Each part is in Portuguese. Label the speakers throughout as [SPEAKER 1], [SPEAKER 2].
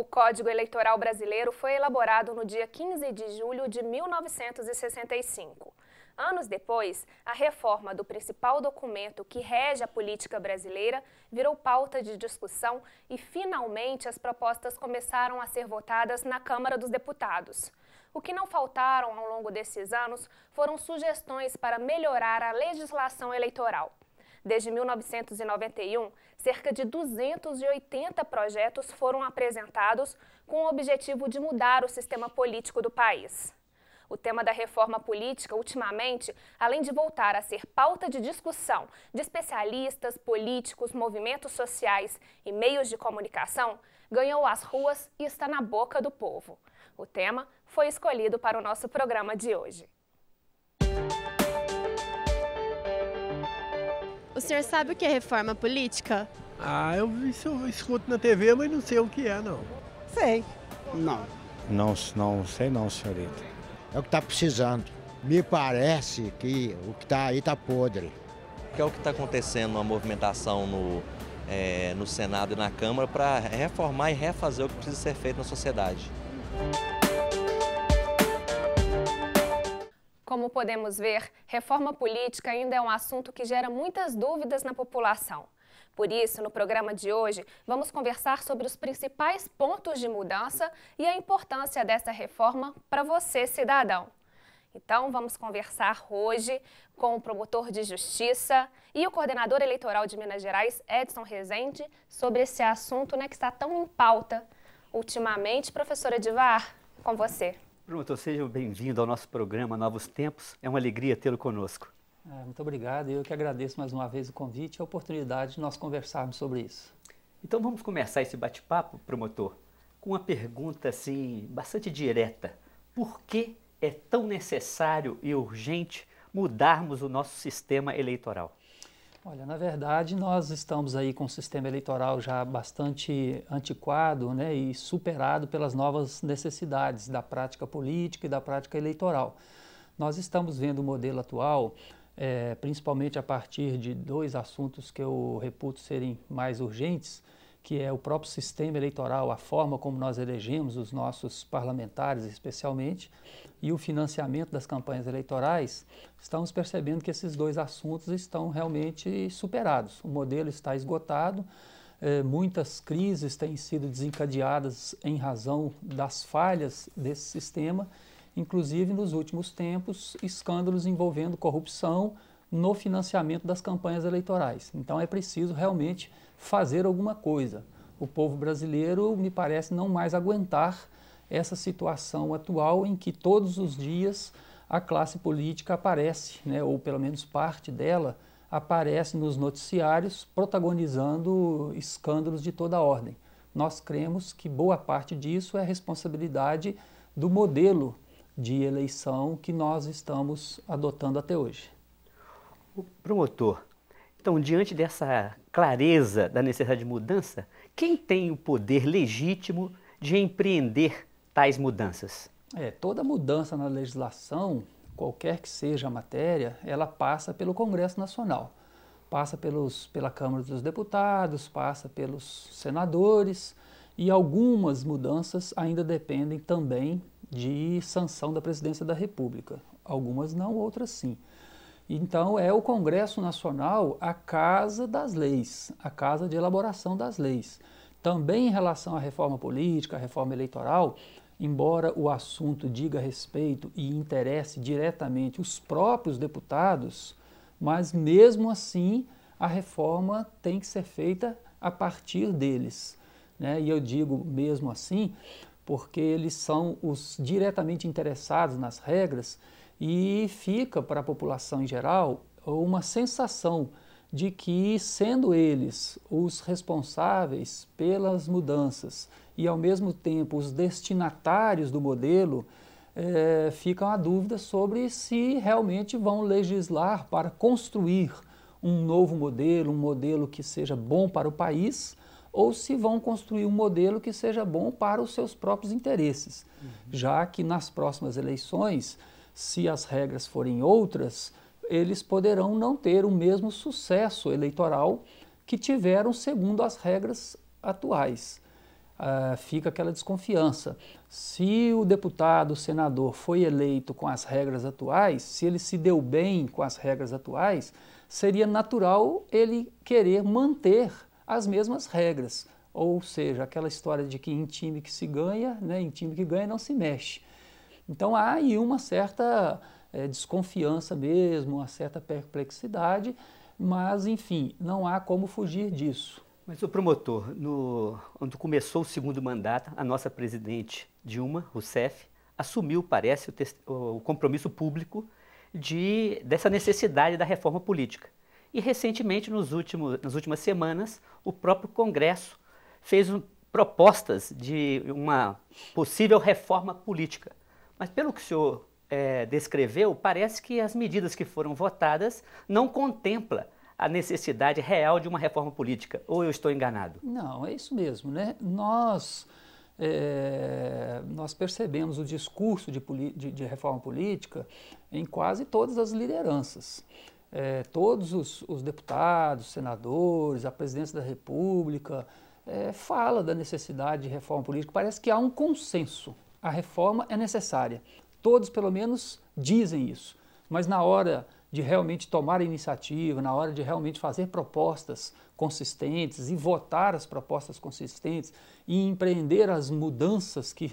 [SPEAKER 1] O Código Eleitoral Brasileiro foi elaborado no dia 15 de julho de 1965. Anos depois, a reforma do principal documento que rege a política brasileira virou pauta de discussão e, finalmente, as propostas começaram a ser votadas na Câmara dos Deputados. O que não faltaram ao longo desses anos foram sugestões para melhorar a legislação eleitoral. Desde 1991, cerca de 280 projetos foram apresentados com o objetivo de mudar o sistema político do país. O tema da reforma política, ultimamente, além de voltar a ser pauta de discussão de especialistas, políticos, movimentos sociais e meios de comunicação, ganhou as ruas e está na boca do povo. O tema foi escolhido para o nosso programa de hoje. O senhor sabe o que é reforma política?
[SPEAKER 2] Ah, eu, isso eu escuto na TV, mas não sei o que é, não.
[SPEAKER 1] Sei. Não.
[SPEAKER 3] Não, não sei não, senhorita é o que está precisando. Me parece que o que está aí está podre. O que é o que está acontecendo, uma movimentação no, é, no Senado e na Câmara para reformar e refazer o que precisa ser feito na sociedade.
[SPEAKER 1] Como podemos ver, reforma política ainda é um assunto que gera muitas dúvidas na população. Por isso, no programa de hoje, vamos conversar sobre os principais pontos de mudança e a importância dessa reforma para você, cidadão. Então, vamos conversar hoje com o promotor de justiça e o coordenador eleitoral de Minas Gerais, Edson Rezende, sobre esse assunto né, que está tão em pauta ultimamente. Professora Edivar, com você.
[SPEAKER 3] Pronto, seja bem-vindo ao nosso programa Novos Tempos. É uma alegria tê-lo conosco.
[SPEAKER 2] Ah, muito obrigado. Eu que agradeço mais uma vez o convite e a oportunidade de nós conversarmos sobre isso. Então vamos começar esse bate-papo,
[SPEAKER 3] promotor, com uma pergunta assim bastante direta. Por que é tão necessário e urgente mudarmos o nosso sistema eleitoral?
[SPEAKER 2] Olha, na verdade, nós estamos aí com um sistema eleitoral já bastante antiquado né, e superado pelas novas necessidades da prática política e da prática eleitoral. Nós estamos vendo o modelo atual é, principalmente a partir de dois assuntos que eu reputo serem mais urgentes, que é o próprio sistema eleitoral, a forma como nós elegemos os nossos parlamentares, especialmente, e o financiamento das campanhas eleitorais, estamos percebendo que esses dois assuntos estão realmente superados. O modelo está esgotado, é, muitas crises têm sido desencadeadas em razão das falhas desse sistema inclusive nos últimos tempos, escândalos envolvendo corrupção no financiamento das campanhas eleitorais. Então é preciso realmente fazer alguma coisa. O povo brasileiro, me parece, não mais aguentar essa situação atual em que todos os dias a classe política aparece, né, ou pelo menos parte dela, aparece nos noticiários protagonizando escândalos de toda ordem. Nós cremos que boa parte disso é responsabilidade do modelo de eleição que nós estamos adotando até hoje.
[SPEAKER 3] O promotor, então, diante dessa clareza da necessidade de mudança, quem tem o poder legítimo de empreender tais mudanças?
[SPEAKER 2] É, toda mudança na legislação, qualquer que seja a matéria, ela passa pelo Congresso Nacional, passa pelos, pela Câmara dos Deputados, passa pelos senadores e algumas mudanças ainda dependem também de sanção da presidência da República. Algumas não, outras sim. Então, é o Congresso Nacional a casa das leis, a casa de elaboração das leis. Também em relação à reforma política, à reforma eleitoral, embora o assunto diga respeito e interesse diretamente os próprios deputados, mas mesmo assim a reforma tem que ser feita a partir deles. Né? E eu digo mesmo assim, porque eles são os diretamente interessados nas regras e fica para a população em geral uma sensação de que, sendo eles os responsáveis pelas mudanças e, ao mesmo tempo, os destinatários do modelo, é, ficam a dúvida sobre se realmente vão legislar para construir um novo modelo, um modelo que seja bom para o país ou se vão construir um modelo que seja bom para os seus próprios interesses, uhum. já que nas próximas eleições, se as regras forem outras, eles poderão não ter o mesmo sucesso eleitoral que tiveram segundo as regras atuais. Uh, fica aquela desconfiança. Se o deputado, o senador foi eleito com as regras atuais, se ele se deu bem com as regras atuais, seria natural ele querer manter as mesmas regras. Ou seja, aquela história de que em time que se ganha, né, em time que ganha não se mexe. Então há aí uma certa é, desconfiança mesmo, uma certa perplexidade, mas enfim, não há como fugir disso. Mas o promotor, no, quando começou o segundo
[SPEAKER 3] mandato, a nossa presidente Dilma Rousseff assumiu, parece, o, o compromisso público de, dessa necessidade da reforma política. E recentemente, nos últimos, nas últimas semanas, o próprio Congresso fez um, propostas de uma possível reforma política. Mas pelo que o senhor é, descreveu, parece que as medidas que foram votadas não contemplam a necessidade real de uma reforma política. Ou eu estou enganado?
[SPEAKER 2] Não, é isso mesmo. Né? Nós, é, nós percebemos o discurso de, de, de reforma política em quase todas as lideranças é, todos os, os, deputados, senadores, a presidência da República, é, fala da necessidade de reforma política. Parece que há um consenso. A reforma é necessária. Todos, pelo menos, dizem isso. Mas na hora de realmente tomar a iniciativa, na hora de realmente fazer propostas consistentes e votar as propostas consistentes e empreender as mudanças que,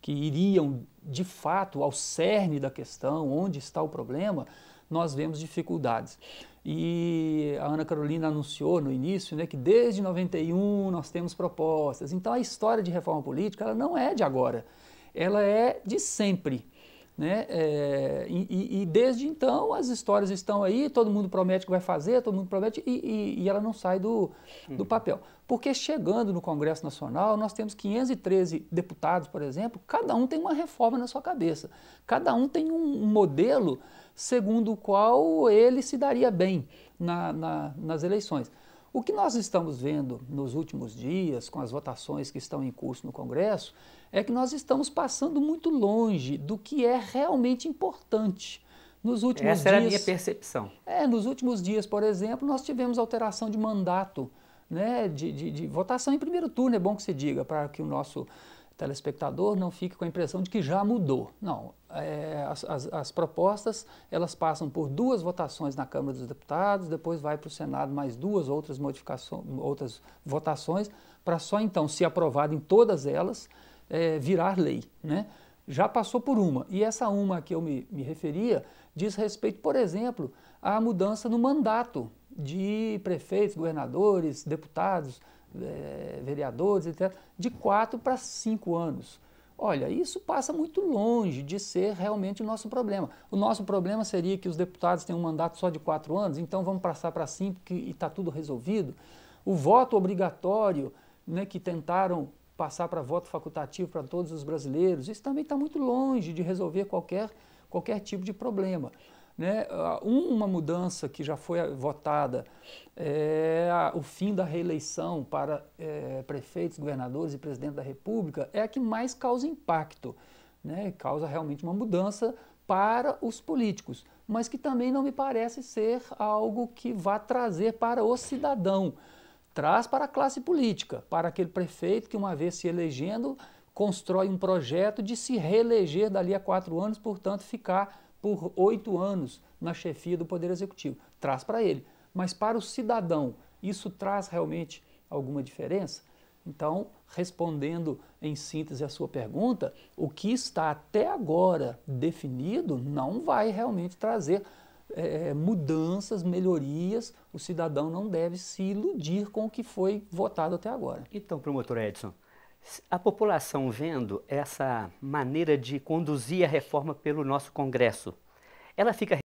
[SPEAKER 2] que iriam de fato ao cerne da questão, onde está o problema, nós vemos dificuldades. E a Ana Carolina anunciou no início né, que desde 91 nós temos propostas. Então a história de reforma política ela não é de agora, ela é de sempre. Né? É, e, e, desde então as histórias estão aí, todo mundo promete que vai fazer, todo mundo promete e, e, e ela não sai do, do uhum. papel. Porque chegando no Congresso Nacional, nós temos 513 deputados, por exemplo, cada um tem uma reforma na sua cabeça, cada um tem um modelo segundo o qual ele se daria bem na, na, nas eleições. O que nós estamos vendo nos últimos dias, com as votações que estão em curso no Congresso, é que nós estamos passando muito longe do que é realmente importante. Nos últimos Essa dias, era a minha percepção. É, nos últimos dias, por exemplo, nós tivemos alteração de mandato, né, de, de, de votação em primeiro turno, é bom que se diga, para que o nosso telespectador não fique com a impressão de que já mudou. Não, é, as, as, as, propostas elas passam por duas votações na Câmara dos Deputados, depois vai para o Senado mais duas outras modificações, outras votações, para só então, se aprovado em todas elas, é, virar lei, né? Já passou por uma, e essa uma que eu me, me referia diz respeito, por exemplo, à mudança no mandato de prefeitos, governadores, deputados, eh, vereadores, etc., de quatro para cinco anos. Olha, isso passa muito longe de ser realmente o nosso problema. O nosso problema seria que os deputados têm um mandato só de quatro anos, então vamos passar para cinco e está tudo resolvido. O voto obrigatório, né, que tentaram passar para voto facultativo para todos os brasileiros, isso também está muito longe de resolver qualquer, qualquer tipo de problema. Né? Ah, uma mudança que já foi votada é o fim da reeleição para é, prefeitos, governadores e presidente da República é a que mais causa impacto, né? causa realmente uma mudança para os políticos, mas que também não me parece ser algo que vá trazer para o cidadão. Traz para a classe política, para aquele prefeito que, uma vez se elegendo, constrói um projeto de se reeleger dali a quatro anos, portanto, ficar por oito anos na chefia do Poder Executivo. Traz para ele. Mas para o cidadão, isso traz realmente alguma diferença? Então, respondendo em síntese a sua pergunta, o que está até agora definido não vai realmente trazer é, é mudanças, melhorias. O cidadão não deve se iludir com o que foi votado até agora. Então, promotor Edson,
[SPEAKER 3] a população vendo essa maneira de conduzir a reforma pelo nosso
[SPEAKER 2] Congresso, ela fica